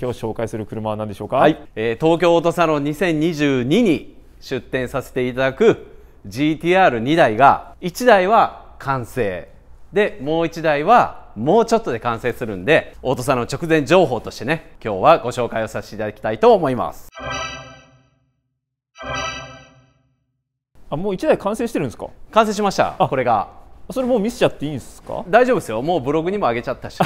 今日紹介する車は何でしょうか、はいえー、東京オートサロン2022に出展させていただく GTR2 台が1台は完成でもう1台はもうちょっとで完成するんでオートサロン直前情報としてね今日はご紹介をさせていただきたいと思いますあもう1台完成してるんですか完成しましたこれがそれもう見せちゃっていいんですか大丈夫ですよもうブログにも上げちゃったし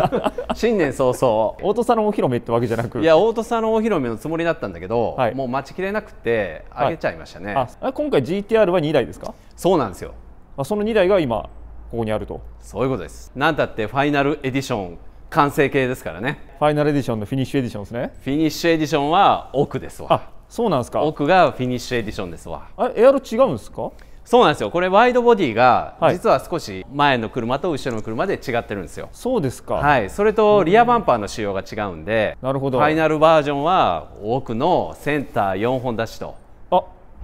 新年早々大土佐のお披露目ってわけじゃなくいや大土佐のお披露目のつもりだったんだけど、はい、もう待ちきれなくて上げちゃいましたね、はい、あ今回 GTR は2台ですかそうなんですよあその2台が今ここにあるとそういうことです何だってファイナルエディション完成形ですからねファイナルエディションのフィニッシュエディションですねフィニッシュエディションは奥ですわそうなんですか奥がフィニッシュエディションですわあエアロ違うんですかそうなんですよこれワイドボディが実は少し前の車と後ろの車で違ってるんですよ、そうですかはいそれとリアバンパーの仕様が違うんで、うん、なるほどファイナルバージョンは奥のセンター4本出しと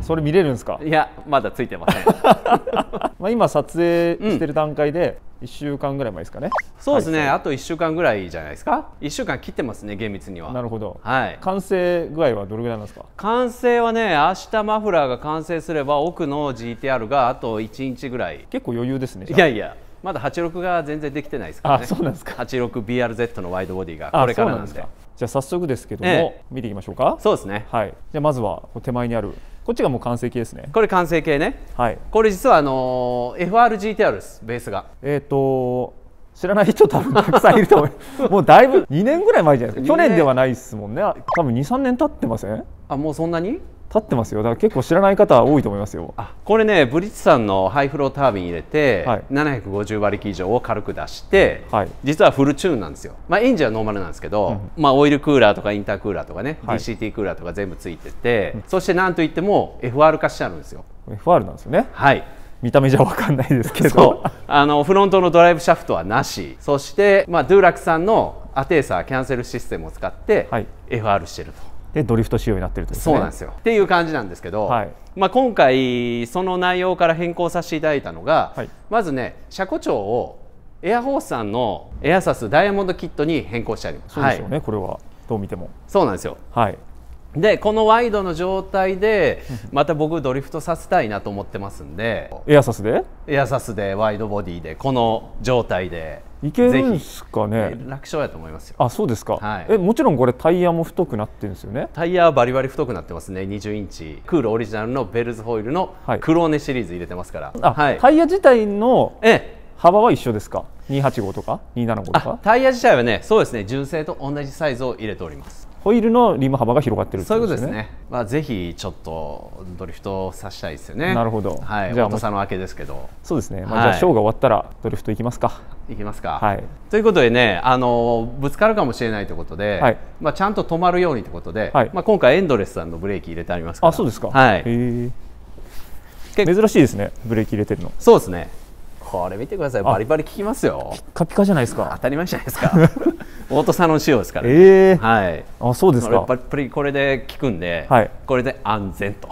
それ見れるんですかいやまだついてません まあ今撮影してる段階で1週間ぐらい前ですかね、そうですねあと1週間ぐらいじゃないですか1週間切ってますね厳密にはなるほど、はい、完成具合はどれぐらいなんですか完成はね明日マフラーが完成すれば奥の GTR があと1日ぐらい結構余裕ですねいやいやまだ86が全然できてないですからね。あ、そうなんですか。86BRZ のワイドボディがこれからなんで。じゃあ早速ですけども、ええ、見ていきましょうか。そうですね。はい。じゃあまずは手前にあるこっちがもう完成形ですねこれ完成形ねはいこれ実はあの FRGTR ですベースがえっ、ー、と知らない人多分たくさんいると思う もうだいぶ2年ぐらい前じゃないですか去年ではないですもんね多分23年経ってませんあもうそんなに立ってますよだから結構知らない方多いと思いますよあこれねブリッツさんのハイフロータービン入れて、はい、750馬力以上を軽く出して、はい、実はフルチューンなんですよ、まあ、エンジンはノーマルなんですけど、うん、まあ、オイルクーラーとかインタークーラーとかね、はい、DCT クーラーとか全部ついてて、うん、そしてなんといっても FR 化してあるんですよ FR なんですよねはい見た目じゃ分かんないですけどあのフロントのドライブシャフトはなしそして、まあ、ドゥーラクさんのアテーサーキャンセルシステムを使って FR してると、でドリフト仕様になってると、ね、そうなんですよっていう感じなんですけど、はい、まあ、今回その内容から変更させていただいたのが、はい、まずね車庫長をエアホースさんのエアサスダイヤモンドキットに変更してありますそうですよね、はい、これはどう見てもそうなんですよ、はい、でこのワイドの状態でまた僕ドリフトさせたいなと思ってますんでエアサスでエアサスでワイドボディでこの状態でいけるんすかね楽勝やと思いますよあそうですか、はい、えもちろんこれタイヤも太くなってるんですよねタイヤはバリバリ太くなってますね20インチクールオリジナルのベルズホイールのクローネシリーズ入れてますから、はい、タイヤ自体の幅は一緒ですか285とか275とかタイヤ自体はねそうですね純正と同じサイズを入れておりますホイールのリム幅が広がってる、ね、そういうことですね、まあ、ぜひちょっとドリフトさせたいですよねなるほど、はい、じゃあ元さの明けですけどそうですね、まあ、じゃあショーが終わったらドリフトいきますか、はいきますか、はい、ということでねあのぶつかるかもしれないということで、はい、まあ、ちゃんと止まるようにということで、はい、まあ、今回エンドレスさんのブレーキ入れてありますからあそうですか、はい、珍しいですねブレーキ入れてるのそうですねこれ見てくださいバリバリ効きますよピカピカじゃないですか当たり前じゃないですか オートサロン仕様ですから、ね、えー、はいあそうですかやっぱりこれで効くんで、はい、これで安全と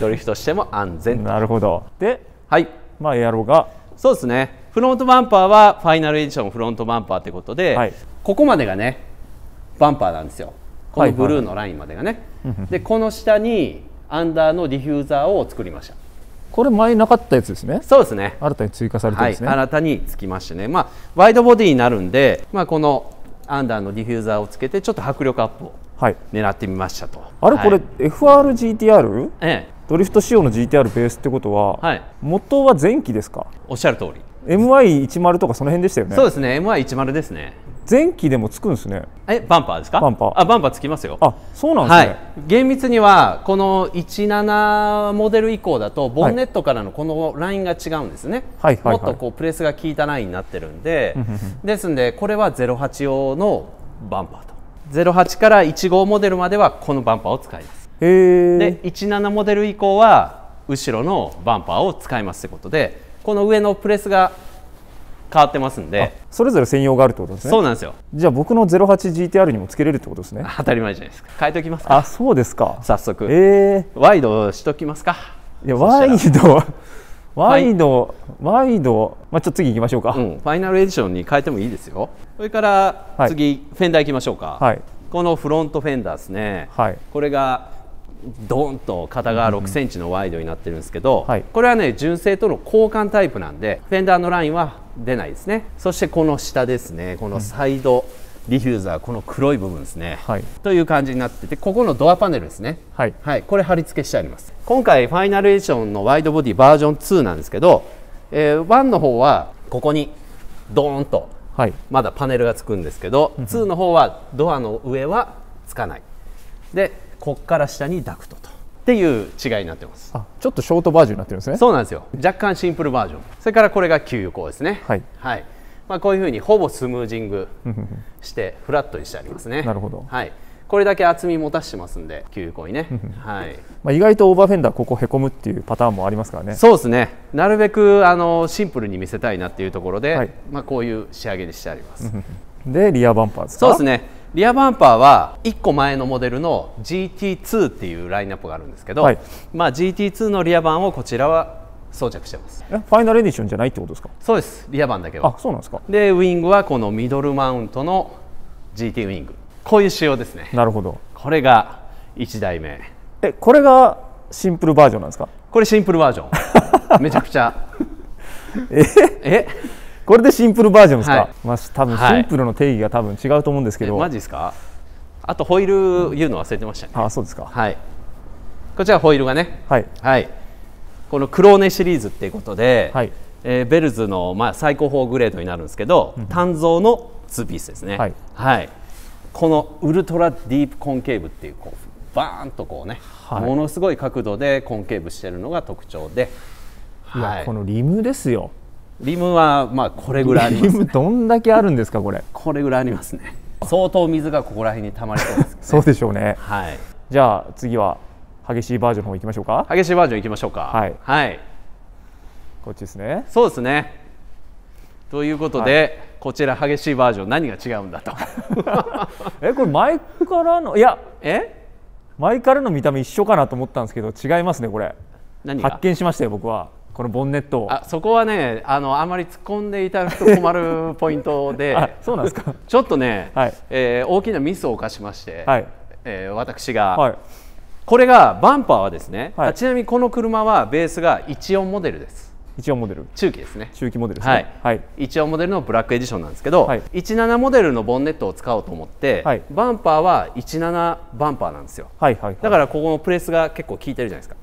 ドリフトしても安全なるほどではいまあエアロがそうですねフロントバンパーはファイナルエディションフロントバンパーということで、はい、ここまでがねバンパーなんですよこのブルーのラインまでがね、はいはい、でこの下にアンダーのディフューザーを作りましたこれ前なかったやつですね。そうですね。新たに追加されてですね、はい、新たにつきましてね。まあワイドボディになるんで、まあこのアンダーのディフューザーをつけてちょっと迫力アップを狙ってみましたと。はい、あれこれ、はい、FRGTR？ええ。ドリフト仕様の GTR ベースってことは、はい、元は前期ですか？おっしゃる通り。MI10 とかその辺でしたよね。そうですね。MI10 ですね。前期でもつくんですねえバンパーですかバンパーあバンパーつきますよあそうなんですね、はい、厳密にはこの17モデル以降だとボンネットからのこのラインが違うんですね、はいはい、もっとこうプレスが効いたラインになってるんでですんでこれは08用のバンパーと08から1号モデルまではこのバンパーを使いますで17モデル以降は後ろのバンパーを使いますってことでこの上のプレスが変わってますんでそれぞれ専用があるってことですねそうなんですよじゃあ僕の 08GTR にもつけれるってことですね当たり前じゃないですか変えておきますかあそうですか早速えー、ワイドしときますかいやワイドワイド、ワイド、まあ、ちょっと次行きましょうか、うん、ファイナルエディションに変えてもいいですよそれから次、はい、フェンダー行きましょうか、はい、このフロントフェンダーですね、はい、これがドーンと片側6センチのワイドになってるんですけど、はい、これはね純正との交換タイプなんでフェンダーのラインは出ないですねそしてこの下ですねこのサイド、ディフューザーこの黒い部分ですね、はい、という感じになっててここのドアパネルですね、はい、はい、これ貼り付けしてあります今回ファイナルエディションのワイドボディバージョン2なんですけど、えー、1の方はここにドーンとまだパネルがつくんですけど、はい、2の方はドアの上はつかないでこっから下にダクトとっていう違いになってますちょっとショートバージョンになってるんですねそうなんですよ若干シンプルバージョンそれからこれが給油口ですねはい、はいまあ、こういうふうにほぼスムージングしてフラットにしてありますねなるほど、はい、これだけ厚み持たしてますんで給油口にね、はい、まあ意外とオーバーフェンダーここへこむっていうパターンもありますからねそうですねなるべくあのシンプルに見せたいなっていうところで、はい、まあこういう仕上げにしてありますでリアバンパーですかそうですねリアバンパーは1個前のモデルの GT2 っていうラインナップがあるんですけど、はい、まあ、GT2 のリアバンをこちらは装着してますえファイナルエディションじゃないってことですかそうですリアバンだけはあそうなんですかでウイングはこのミドルマウントの GT ウイングこういう仕様ですねなるほどこれが1台目えこれがシンプルバージョンなんですかこれシンプルバージョン めちゃくちゃ ええこれでシンプルバージョンですか、はい、まあ、多分シンプルの定義が多分違うと思うんですけど、はい、マジですかあとホイール言うの忘れてましたね、うん、あそうですかはいこちらホイールがねはい、はい、このクローネシリーズっていうことで、はいえー、ベルズの、まあ、最高峰グレードになるんですけど、うん、単造のツーピースですね、はい、はい、このウルトラディープコンケーブっていうこうバーンとこうね、はい、ものすごい角度でコンケーブしてるのが特徴で、はい、このリムですよリムはまあこれぐらいあります、ね、リムどんだけあるんですかこれこれぐらいありますね相当水がここら辺に溜まりそうです、ね、そうでしょうねはいじゃあ次は激しいバージョンの方いきましょうか激しいバージョンいきましょうかはい、はい、こっちですねそうですねということで、はい、こちら激しいバージョン何が違うんだと えこれ前からのいやえ前からの見た目一緒かなと思ったんですけど違いますねこれ何発見しましたよ僕はこのボンネットあそこはねあのあまり突っ込んでいただくと困るポイントで そうなんですかちょっとね、はい、えー、大きなミスを犯しまして、はい、えー、私が、はい、これがバンパーはですね、はい、ちなみにこの車はベースが一4モデルです一応モデル中期ですね中期モデルですねはい、一応モデルのブラックエディションなんですけど、はい、17モデルのボンネットを使おうと思って、はい、バンパーは17バンパーなんですよ、はいはいはい、だからここのプレスが結構効いてるじゃないですか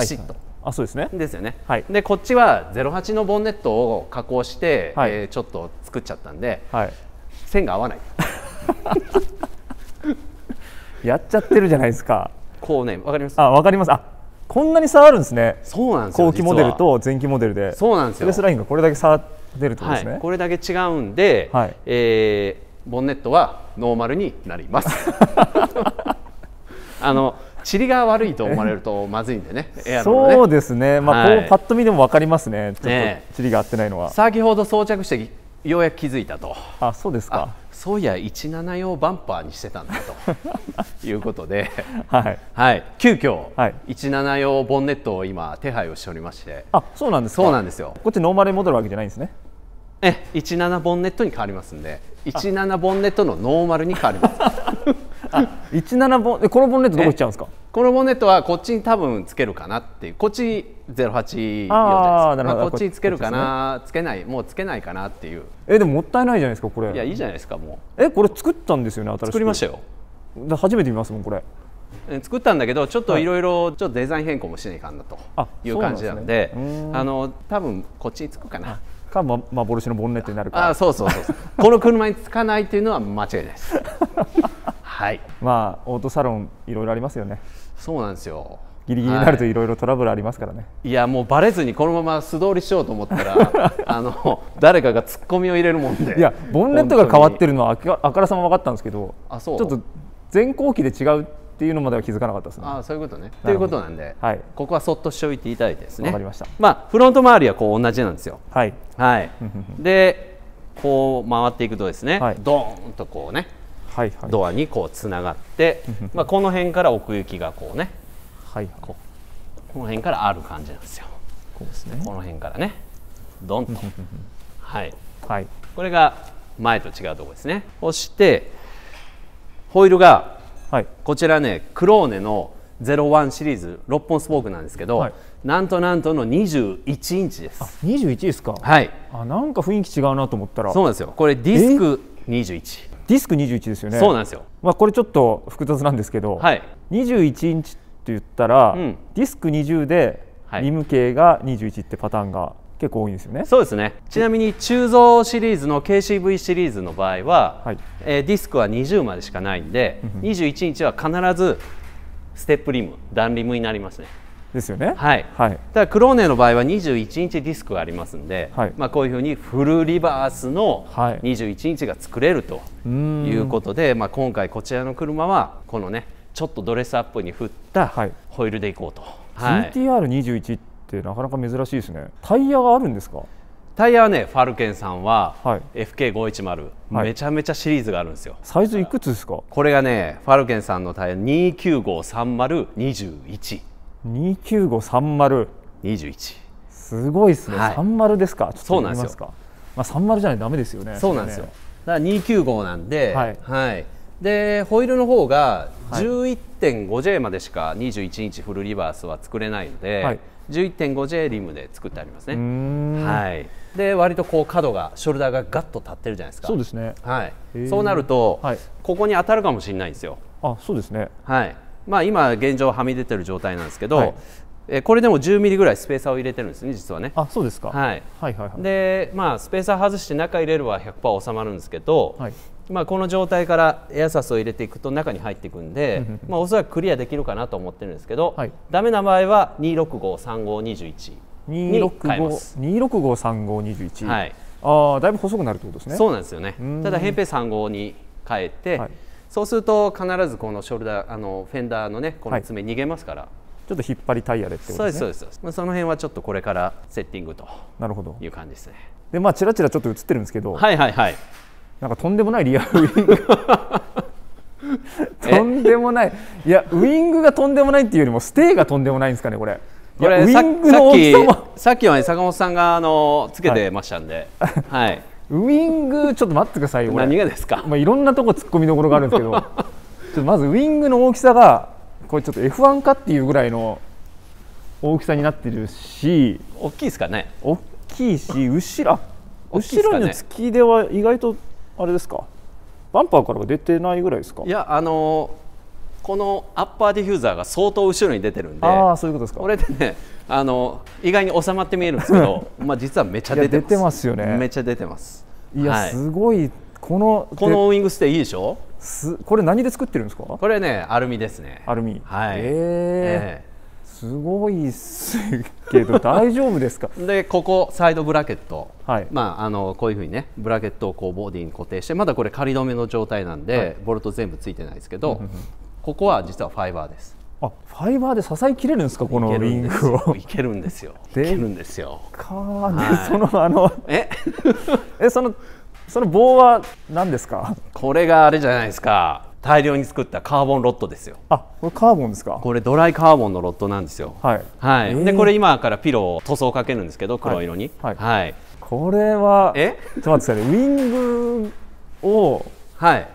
ピシッと、はいはいあそうですねですよね、はい、でこっちは08のボンネットを加工して、はい、えー、ちょっと作っちゃったんで、はい、線が合わない やっちゃってるじゃないですかこうねわかりますあわかりますあこんなに差あるんですねそうなんですよ後期モデルと前期モデルでそうなんですよレスラインがこれだけ差出るとですね、はい、これだけ違うんで、はい、えー、ボンネットはノーマルになります あの、うん塵が悪いと思われるとまずいんでね、ねそうですね、まあ、はい、こうパッと見でも分かりますね、ちょっと塵が合ってないのは、ね。先ほど装着してようやく気づいたと。あそうですかそういや17用バンパーにしてたんだということで、はいはい、急遽、はい、17用ボンネットを今手配をしておりましてあそうなんですそうなんですよこっちノーマルに戻るわけじゃないんですねえ17ボンネットに変わりますんで17ボンネットのノーマルに変わります 17ボンこのボンネットどこ行っちゃうんですかこのボンネットはこっちに多分つけるかなっていうこっち084じゃないですか、あ、こっちにつけるかな、ね、つけないもうつけないかなっていうえでももったいないじゃないですかこれいやいいじゃないですかもうえこれ作ったんですよね新しく作りましたよ初めて見ますもんこれ作ったんだけどちょっといろいろちょっとデザイン変更もしないかんなという感じなのであで、ね、あの多分こっちにつくかなか、ま、幻のボンネットになるかあそうそうそうこの車につかないというのは間違いないです はい、まあオートサロンいろいろありますよねそうなんですよギリギリになるといろいろトラブルありますからね、はい、いやもうばれずにこのまま素通りしようと思ったら あの誰かがツッコミを入れるもんでいやボンネットが変わってるのはあかあからさま分かったんですけどあそうちょっと前後期で違うっていうのまでは気づかなかったですねあそういうことねということなんで、はい、ここはそっとしておいていただいてですねままあフロント周りはこう同じなんですよはい、はい、でこう回っていくとですね、はい、ドーンとこうねはいはい、ドアにこうつながって、まあ、この辺から奥行きがこうね、はいはい、この辺からある感じなんですよこうです、ね、この辺からねドンとはい、はい、これが前と違うところですねそしてホイールが、はい、こちらねクローネの01シリーズ6本スポークなんですけど、はい、なんとなんとの21インチですあ21ですかはいあなんか雰囲気違うなと思ったらそうなんですよこれディスク21ディスク21ですよねそうなんですよ、まあ、これちょっと複雑なんですけど、はい、21インチって言ったら、うん、ディスク20でリム系が21ってパターンが結構多いんですよねそうですねちなみに鋳造シリーズの KCV シリーズの場合は、はい、えー、ディスクは20までしかないんで、21インチは必ずステップリム、ダンリムになりますね。ですよね。はい。はい。ただクローネの場合は21インチディスクがありますんで、はい、まあこういうふうにフルリバースの21インチが作れるということで、はい、まあ今回こちらの車はこのねちょっとドレスアップに振ったホイールでいこうと。はい、GTR21 ってなかなか珍しいですね。タイヤがあるんですか？タイヤはねファルケンさんは、はい、FK510、はい、めちゃめちゃシリーズがあるんですよサイズいくつですかこれがねファルケンさんのタイヤ2953021 29530 21すごいですね、はい、30ですかそうなんですか、まあ30じゃないとダメですよねそうなんですよ、ね、だから295なんで、はい、はい、でホイールの方が 11.5J までしか21インチフルリバースは作れないので、はい、11.5J リムで作ってありますねはいで割とこう角がショルダーががっと立ってるじゃないですかそうですねはいそうなると、はい、ここに当たるかもしれないんですよあそうですねはいまあ、今現状はみ出てる状態なんですけど、はい、えこれでも10ミリぐらいスペーサーを入れてるんですね実はねあそうですか、はい、はいはいはいでまあスペーサー外して中入れれば100%収まるんですけど、はい、まあ、この状態からエアサスを入れていくと中に入っていくんで、まあ、おそらくクリアできるかなと思ってるんですけど、はい、ダメな場合は2653521に変えます2653521、はい、あだいぶ細くなるってことですねそうなんですよねただ扁平35に変えて、はいそうすると必ずこのショルダーあのフェンダーのねこの爪逃げますから、はい、ちょっと引っ張りタイヤでってことですねそうですそうです、まあ、その辺はちょっとこれからセッティングとなるほどいう感じですねでまあちらちらちょっと映ってるんですけどはいはいはいなんかとんでもないリアルウィングとんでもないいやウイングがとんでもないっていうよりもステーがとんでもないんですかねこれこれウイングの大きさもさっきはね坂本さんがあのつけてましたんで、はい、はいウイングちょっと待ってくださいよ何がですか、まあ、いろんなとこ突っ込みどころがあるんですけどちょっとまずウイングの大きさがこれちょっと F1 かっていうぐらいの大きさになってるし大きいですかね大きいし後ろ後ろの突き出は意外とあれですかバンパーからは出てないぐらいですかいやあのーこのアッパーディフューザーが相当後ろに出てるんであそういうことですかこれでねあの意外に収まって見えるんですけど、まあ実はめちゃ出てます。出てますよね。めちゃ出てます。いや、はい、すごいこのこのウイングステイいいでしょ。すこれ何で作ってるんですか？これねアルミですね。アルミ。はい。えー、えー、すごいっすけど 大丈夫ですかでここサイドブラケット、はいまあ、あのこういうふうにねブラケットをこうボディに固定してまだこれ仮止めの状態なんで、はい、ボルト全部ついてないですけど、ここは実はファイバーですあファイバーで支えきれるんですかこのウングをいけるんですよいけるんですよ か、はい、そのあのえ えそのその棒は何ですかこれがあれじゃないですか大量に作ったカーボンロットですよあこれカーボンですかこれドライカーボンのロットなんですよはい、はい、えー、でこれ今からピロを塗装かけるんですけど黒色に、はい、はいはい、これはえちょっと待ってくださいウィングをはい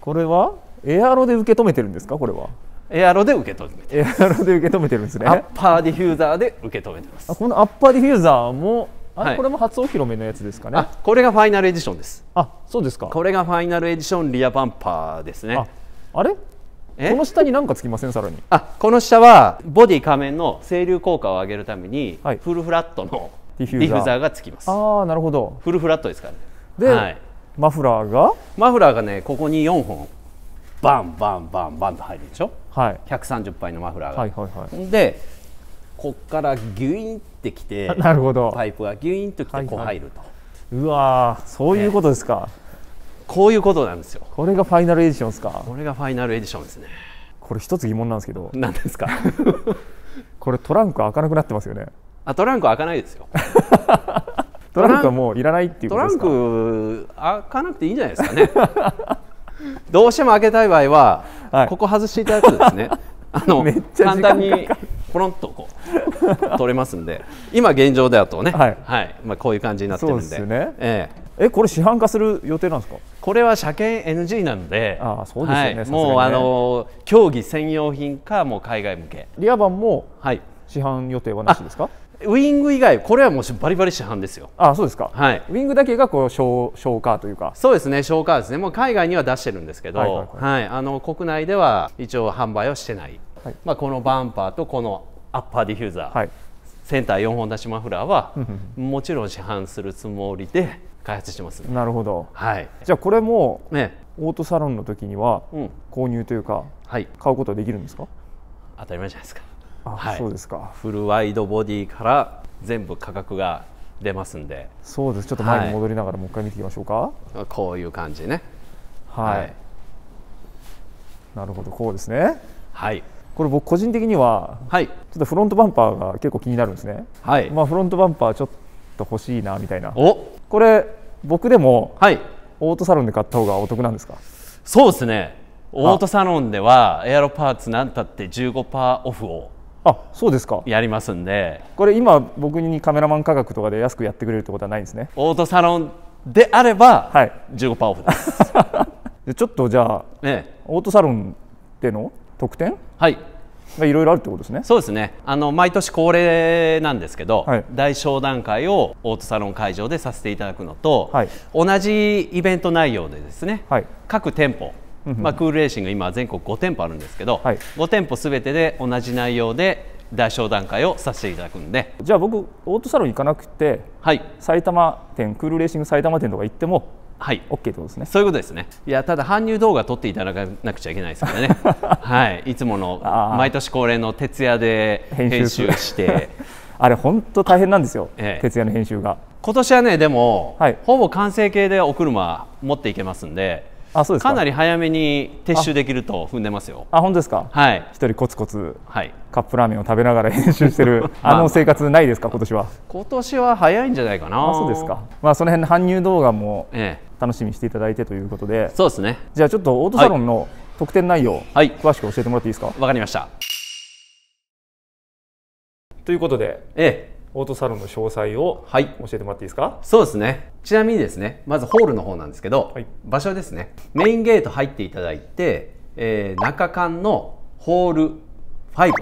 これはエアロで受け止めてるんですかこれはエアロで受け止めてエアロで受け止めてるんですねアッパーディフューザーで受け止めてますこのアッパーディフューザーもあ、これも初お披露目のやつですかねこれがファイナルエディションですあそうですかこれがファイナルエディションリアバンパーですねあれこの下に何かつきませんさらにあこの下はボディ仮面の清流効果を上げるために、フルフラットのディフューザーがつきますああなるほどフルフラットですから、ね、で、はい、マフラーがマフラーがねここに4本バンバンバンバンと入るでしょはい、130杯のマフラーが、はいはいはい、でこっからギュインってきてなるほどパイプがギュインときてこう入ると、はいはい、うわそういうことですか、ね、こういうことなんですよこれがファイナルエディションですかこれがファイナルエディションですねこれ一つ疑問なんですけど何ですか これトランク開かなくなってますよねあトランク開かないですよ トランクはもういらないっていうことですかトランク開かなくていいんじゃないですかねどうしても開けたい場合は、はい、ここ外していただくとですね あの簡単にポロンとこう取れますんで 今現状だとね、はい、はい、まあ、こういう感じになってるんで、ね、ええ、えこれ市販化する予定なんですかこれは車検 NG なのであそうですね、もう、あの競技専用品かもう海外向けリアバンも市販予定はなしですかウイング以外これはもうバリバリ市販ですよあそうですか、はい、ウイングだけがこう消消化というかそうですね消化ですねもう海外には出してるんですけど、はい、はいはいあの国内では一応販売はしてない、はい、まあ、このバンパーとこのアッパーディフューザー、はい、センター4本出しマフラーはもちろん市販するつもりで開発してます、ね、なるほど、はい、じゃあこれも、ね、オートサロンの時には購入というか、はい、買うことはできるんですか当たり前じゃないですかはい、そうですかフルワイドボディから全部価格が出ますんでそうですちょっと前に戻りながらもう一回見ていきましょうか、はい、こういう感じねはい、はい、なるほどこうですねはいこれ僕個人的には、はい、ちょっとフロントバンパーが結構気になるんですねはいまあフロントバンパーちょっと欲しいなみたいなおこれ僕でも、はい、オートサロンで買った方がお得なんですかそうですねオートサロンではエアロパーツなんたって15%オフをあそうですかやりますんでこれ今僕にカメラマン価格とかで安くやってくれるってことはないんですねオートサロンであれば、はい、15%オフです ちょっとじゃあ、ね、オートサロンでの特典はいがいろいろあるってことですねそうですねあの毎年恒例なんですけど、はい、大商談会をオートサロン会場でさせていただくのと、はい、同じイベント内容でですね、はい、各店舗まあ、クールレーシング今全国5店舗あるんですけど、はい、5店舗すべてで同じ内容で大商談会をさせていただくんでじゃあ僕オートサロン行かなくて、はい、埼玉店クールレーシング埼玉店とか行ってもはい、OK ってことですね。そういうことですね。いや、ただ搬入動画撮っていただかなくちゃいけないですからね。はい、いつもの毎年恒例の徹夜で編集して。あれ本当大変なんですよ、ええ、徹夜の編集が。今年はね、でも、はい、ほぼ完成形でお車持っていけますんで。あそうですかかなり早めに撤収できると踏んでますよあ本当ですかはい一人コツコツ、はい、カップラーメンを食べながら編集してるあ、あの生活ないですか今年は今年は早いんじゃないかなあそうですかまあその辺の搬入動画も楽しみにしていただいてということで、ええ、そうですねじゃあちょっとオートサロンの特典内容、はい、詳しく教えてもらっていいですかわかりましたということで、ええ、オートサロンの詳細を教えてもらっていいですか、はい、そうですねちなみにですねまずホールの方なんですけど、はい、場所ですねメインゲート入っていただいて、えー、中間のホール5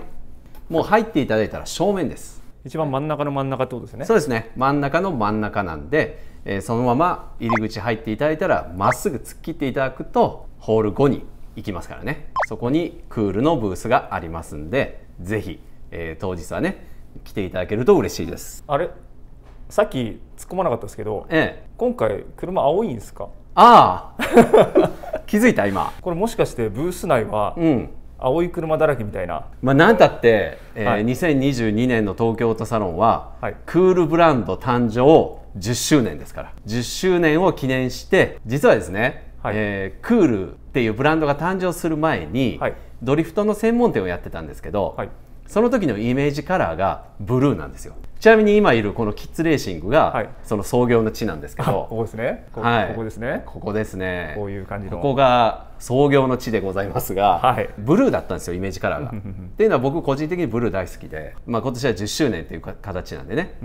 もう入っていただいたら正面です一番真ん中の真ん中ってことですねそうですね真ん中の真ん中なんで、えー、そのまま入り口入っていただいたらまっすぐ突っ切っていただくとホール5に行きますからねそこにクールのブースがありますんでぜひ、えー、当日はね来ていただけると嬉しいですあれさっき突っ込まなかったですけど、ええ、今回車青いんですかああ 気づいた今これもしかしてブース内は、うん、青い車だらけみたいな、まあ、なんたって、えーはい、2022年の東京オートサロンは、はい、クールブランド誕生10周年ですから10周年を記念して実はですね、はい、えー、クールっていうブランドが誕生する前に、はい、ドリフトの専門店をやってたんですけど、はいその時のイメージカラーがブルーなんですよちなみに今いるこのキッズレーシングが、その創業の地なんですけど ここですねこ,、はい、ここですねここですねこういう感じのここが創業の地でございますが、はい、ブルーだったんですよイメージカラーがっていうのは僕個人的にブルー大好きで、まあ、今年は10周年という形なんでね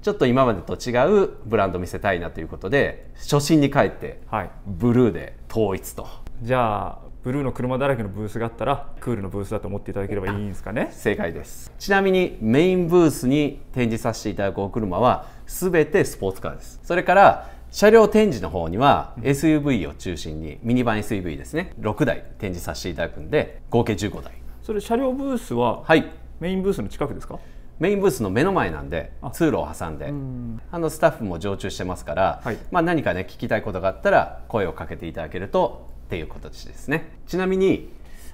ちょっと今までと違うブランド見せたいなということで初心に帰ってブルーで統一と、じゃあブルーの車だらけのブースがあったらクールのブースだと思っていただければいいんですかね正解ですちなみにメインブースに展示させていただくお車は全てスポーツカーですそれから車両展示の方には SUV を中心にミニバン SUV ですね6台展示させていただくんで合計15台それ車両ブースは、はい、メインブースの近くですかメインブースの目の前なんで通路を挟んであのスタッフも常駐してますから、はい、まあ、何かね聞きたいことがあったら声をかけていただけるとっていう形ですねちなみに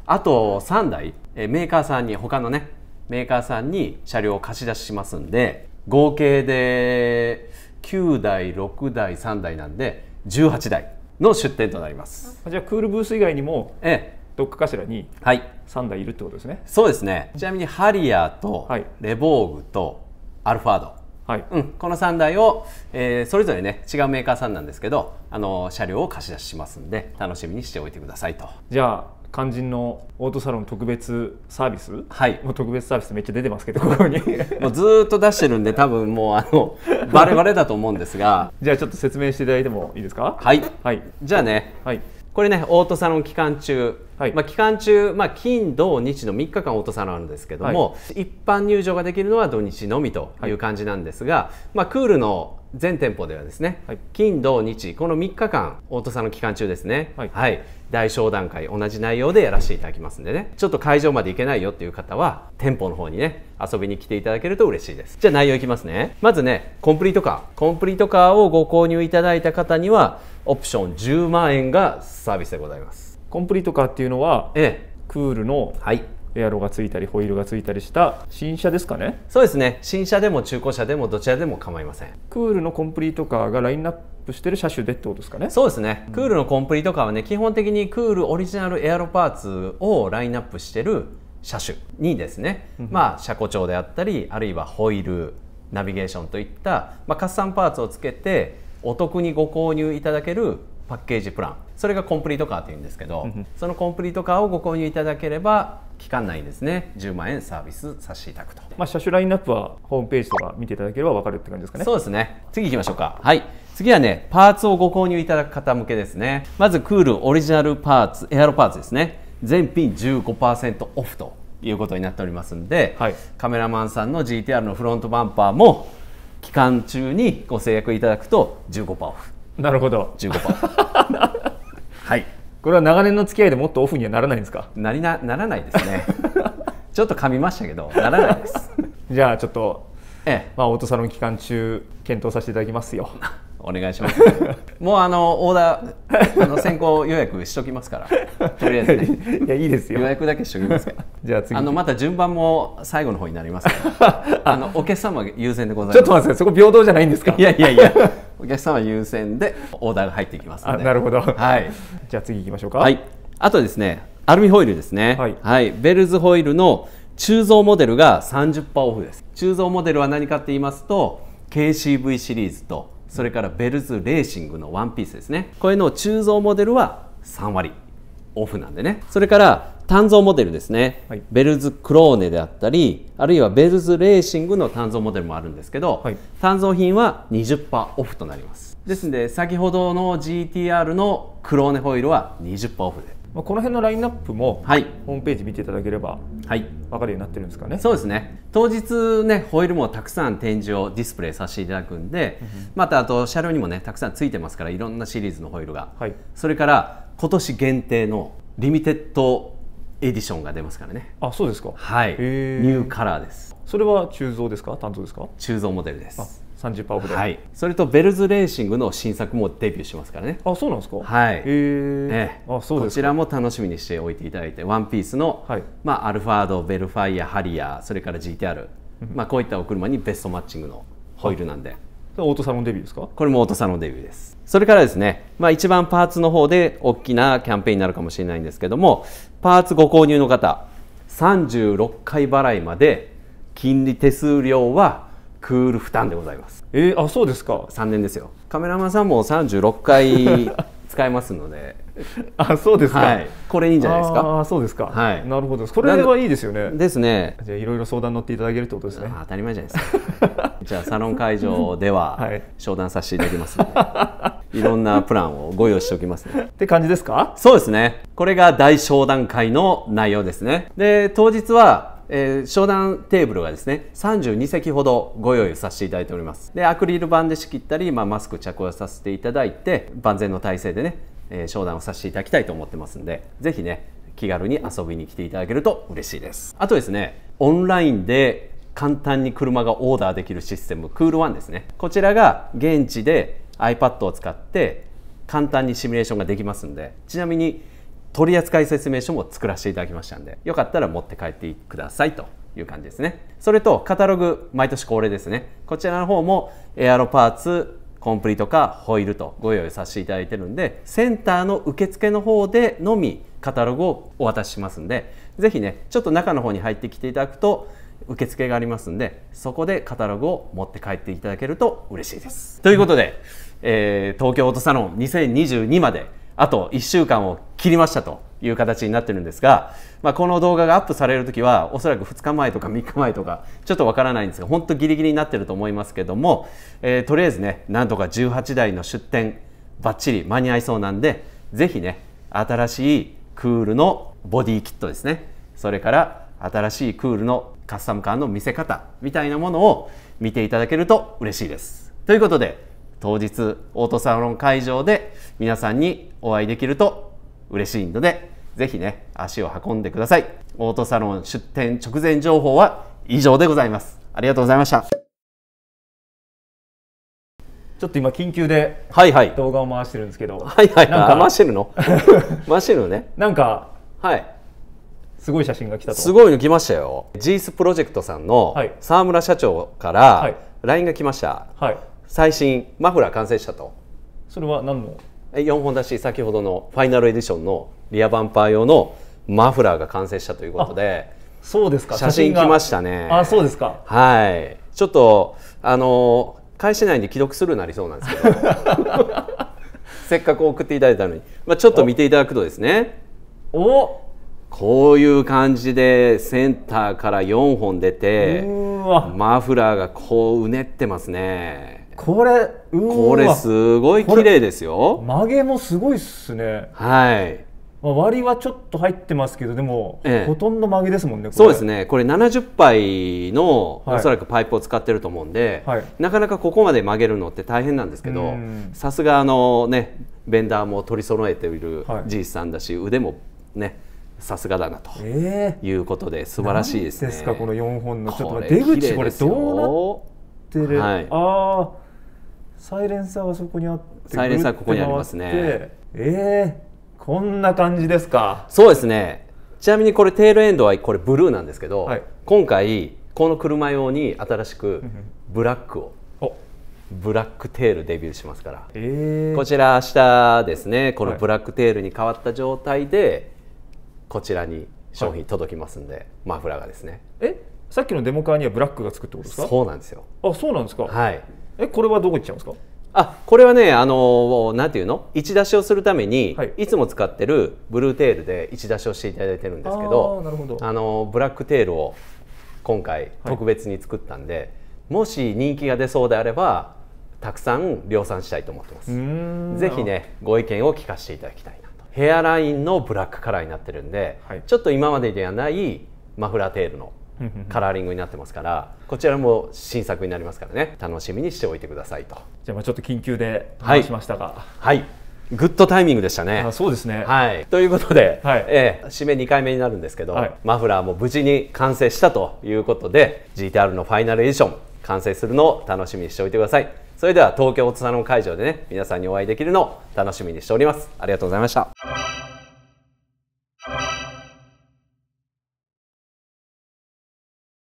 あと3台メーカーさんに他のねメーカーさんに車両を貸し出ししますんで合計で9台6台3台なんで18台の出店となりますじゃあクールブース以外にもええどっかかしらに3台いるってことですね、はい、そうですねちなみにハリアーとレボーグとアルファード、はい、うん、この3台を、えー、それぞれね違うメーカーさんなんですけどあの車両を貸し出ししますんで楽しみにしておいてくださいとじゃあ肝心のオートサロン特別サービス、はい、もう特別サービスめっちゃ出てますけどここに もうずっと出してるんで多分もうあのバレバレだと思うんですが じゃあちょっと説明していただいてもいいですかはい、はい、じゃあね、はい、これねオートサロン期間中、はい、まあ、期間中、まあ、金土日の3日間オートサロンあるんですけども、はい、一般入場ができるのは土日のみという感じなんですが、はい、まあ、クールの全店舗ではですね、金土日この3日間オートサロン期間中ですね、はい大商談会同じ内容でやらせていただきますんでねちょっと会場まで行けないよっていう方は店舗の方にね遊びに来ていただけると嬉しいですじゃあ内容いきますねまずねコンプリートカーコンプリートカーをご購入いただいた方にはオプション10万円がサービスでございますコンプリートカーっていうのは、ええ、クールの、はい、エアロがついたりホイールがついたりした新車ですかねそうですね新車でも中古車でもどちらでも構いませんクールのコンプリートカーがラインナップしてる車種でってことですかねそうですね、うん、クールのコンプリートカーはね基本的にクールオリジナルエアロパーツをラインナップしてる車種にですね、うん、まあ車庫調であったりあるいはホイールナビゲーションといった、まあ、カスタムパーツをつけてお得にご購入いただけるパッケージプランそれがコンプリートカーというんですけど、そのコンプリートカーをご購入いただければ期間内にですね10万円サービス差しいただくと、まあ、車種ラインナップはホームページとか見ていただければ分かるって感じですかねそうですね次いきましょうかはい次はねパーツをご購入いただく方向けですねまずクールオリジナルパーツエアロパーツですね全品15%オフということになっておりますんで、はい、カメラマンさんの GTR のフロントバンパーも期間中にご制約いただくと15%オフなるほど15% はいこれは長年の付き合いでもっとオフにはならないんですかなりなならないですね ちょっと噛みましたけどならないです じゃあちょっとええまあ、オートサロン期間中検討させていただきますよお願いします もうあのオーダーあの先行予約しときますからとりあえず、ね、いやいいですよ予約だけしときますから じゃあ次あのまた順番も最後の方になりますからあのお客様優先でございますちょっと待ってそこ平等じゃないんですかいやいやいやお客様優先でオーダーが入っていきますのでなるほど、はい、じゃあ次行きましょうかはいあとですねアルミホイルですね、はい、はい、ベルズホイルの鋳造モデルが30%オフです鋳造モデルは何かって言いますと KCV シリーズとそれからベルズレーシングのワンピースですねこれの鋳造モデルは3割オフなんでねそれから単造モデルですね、はい、ベルズクローネであったりあるいはベルズレーシングの単造モデルもあるんですけど、はい、単造品は20%オフとなりますですので先ほどの GTR のクローネホイールは20%オフでまあ、この辺のラインナップも、はい、ホームページ見ていただければ、はい、分かるようになってるんですかね。そうですね当日ねホイールもたくさん展示をディスプレイさせていただくんで、うん、またあと車両にもねたくさんついてますからいろんなシリーズのホイールが、はい、それから今年限定のリミテッドエディションが出ますからねあそうですかはいニューカラーですそれは鋳造ですか単造ですか鋳造モデルですパーオフで、はい、それとベルズレーシングの新作もデビューしますからねあそうなんですかはいへえあそうこちらも楽しみにしておいていただいてワンピースの、はいまあ、アルファードベルファイアハリアそれから GTR、まあ、こういったお車にベストマッチングのホイールなんで、オートサロンデビューですかこれもオートサロンデビューですそれからですね、まあ、一番パーツの方で大きなキャンペーンになるかもしれないんですけどもパーツご購入の方36回払いまで金利手数料はクール負担でございますえー、あそうですか3年ですよカメラマンさんも36回 使えますので。あ、そうですか、はい。これいいんじゃないですか。あ、そうですか。はい。なるほど。これはいいですよね。ですね。じゃあいろいろ相談乗っていただけるってことですね。当たり前じゃないですか。じゃあサロン会場では 商談させていただきますので、い、いろんなプランをご用意しておきますね。って感じですか？そうですね。これが大商談会の内容ですね。で、当日はえー、商談テーブルがですね32席ほどご用意させていただいておりますでアクリル板で仕切ったり、まあ、マスク着用させていただいて万全の体制でね、えー、商談をさせていただきたいと思ってますんで是非ね気軽に遊びに来ていただけると嬉しいですあとですねオンラインで簡単に車がオーダーできるシステムクールワンですねこちらが現地で iPad を使って簡単にシミュレーションができますんでちなみに取扱説明書も作らせていただきましたんで、よかったら持って帰ってくださいという感じですね。それと、カタログ、毎年恒例ですね。こちらの方も、エアロパーツ、コンプリートかホイールとご用意させていただいてるんで、センターの受付の方でのみカタログをお渡ししますんで、是非ね、ちょっと中の方に入ってきていただくと、受付がありますんでそこでカタログを持って帰っていただけると嬉しいです。ということで、えー、東京オートサロン2022まであと1週間を切りましたという形になってるんですが、まあ、この動画がアップされる時はおそらく2日前とか3日前とかちょっとわからないんですが本当ギリギリになってると思いますけども、えー、とりあえずねなんとか18台の出店ばっちり間に合いそうなんで是非ね新しいクールのボディキットですねそれから新しいクールのカスタムカーの見せ方みたいなものを見ていただけると嬉しいです。ということで当日オートサロン会場で皆さんにお会いできると嬉しいのでぜひね足を運んでくださいオートサロン出店直前情報は以上でございますありがとうございましたちょっと今緊急で動画を回してるんですけど、はいはい、なんか回してるの 回してるのねなんかはいすごい写真が来たとすごいの来ましたよジースプロジェクトさんの沢村社長から LINE が来ました、はい、はい最新マフラー完成したとそれは何の4本だし先ほどのファイナルエディションのリアバンパー用のマフラーが完成したということでそうですか写真来ましたねあそうですかはいちょっとあの返しないで既読するなりそうなんですけど せっかく送っていただいたのに、まあ、ちょっと見ていただくとですねおこういう感じでセンターから4本出てマフラーがこううねってますねこれこれすごい綺麗ですよ曲げもすごいっすねはいまあ、割はちょっと入ってますけどでも、ええ、ほとんど曲げですもんねそうですねこれ70杯の、はい、おそらくパイプを使ってると思うんで、はい、なかなかここまで曲げるのって大変なんですけどさすがあのねベンダーも取り揃えているじいさんだし、はい、腕もねさすがだなと、えー、いうことで素晴らしいですね。ですかこの4本のちょっと出口これどうなってる、はい、ああサイレンサーはそこにあってサイレンサーここにありますねえー、こんな感じですかそうですねちなみにこれテールエンドはこれブルーなんですけど、はい、今回この車用に新しくブラックを、ブラックテールデビューしますから、えー、こちら明日ですねこのブラックテールに変わった状態でこちらに商品届きますんで、はい、マフラーがですねえさっきのデモカーにはブラックがつくってことですかそうなんですよあそうなんですかはいえこれはどこ行っちゃうんですかあこれはねあのなんていうの置出しをするために、はい、いつも使ってるブルーテールで置出しをしていただいてるんですけどあのブラックテールを今回特別に作ったんで、はい、もし人気が出そうであればたくさん量産したいと思ってますぜひねご意見を聞かせていただきたいなとヘアラインのブラックカラーになってるんで、はい、ちょっと今までではないマフラーテールのカラーリングになってますからこちらも新作になりますからね楽しみにしておいてくださいとじゃあまあちょっと緊急で話しましたがはい、はいグッドタイミングでしたね。そうですね、はい、ということで、はい、えー、締め2回目になるんですけど、はい、マフラーも無事に完成したということで GTR のファイナルエディション完成するのを楽しみにしておいてください。それでは東京オトサロン会場でね皆さんにお会いできるのを楽しみにしております。ありがとうございました。